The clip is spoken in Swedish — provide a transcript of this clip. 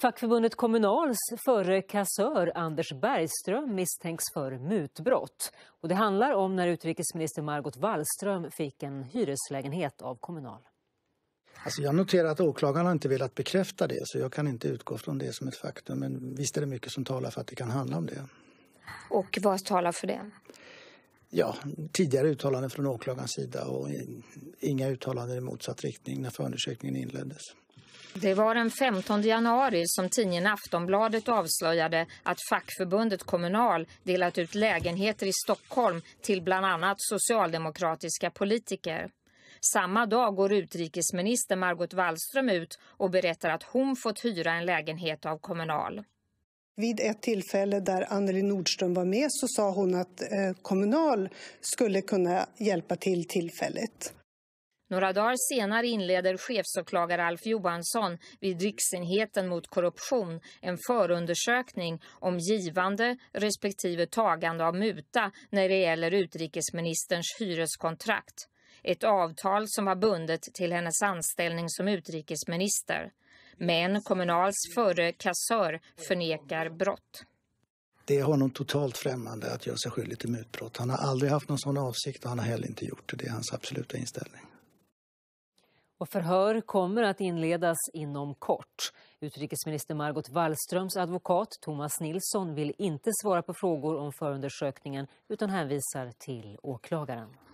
Fackförbundet Kommunals förre kassör Anders Bergström misstänks för mutbrott. Och det handlar om när utrikesminister Margot Wallström fick en hyreslägenhet av Kommunal. Alltså jag noterar att åklagarna inte velat bekräfta det så jag kan inte utgå från det som ett faktum. Men visst är det mycket som talar för att det kan handla om det. Och vad talar för det? Ja, tidigare uttalanden från åklagarens sida och inga uttalanden i motsatt riktning när förundersökningen inleddes. Det var den 15 januari som tidningen Aftonbladet avslöjade att fackförbundet Kommunal delat ut lägenheter i Stockholm till bland annat socialdemokratiska politiker. Samma dag går utrikesminister Margot Wallström ut och berättar att hon fått hyra en lägenhet av Kommunal. Vid ett tillfälle där Anneli Nordström var med så sa hon att eh, Kommunal skulle kunna hjälpa till tillfälligt. Några dagar senare inleder chefsåklagare Alf Johansson vid Riksenheten mot korruption en förundersökning om givande respektive tagande av muta när det gäller utrikesministerns hyreskontrakt. Ett avtal som var bundet till hennes anställning som utrikesminister. Men Kommunals förre kassör förnekar brott. Det är honom totalt främmande att göra sig skyldig till mutbrott. Han har aldrig haft någon sån avsikt och han har heller inte gjort det. Det är hans absoluta inställning. Och förhör kommer att inledas inom kort. Utrikesminister Margot Wallströms advokat Thomas Nilsson vill inte svara på frågor om förundersökningen utan hänvisar till åklagaren.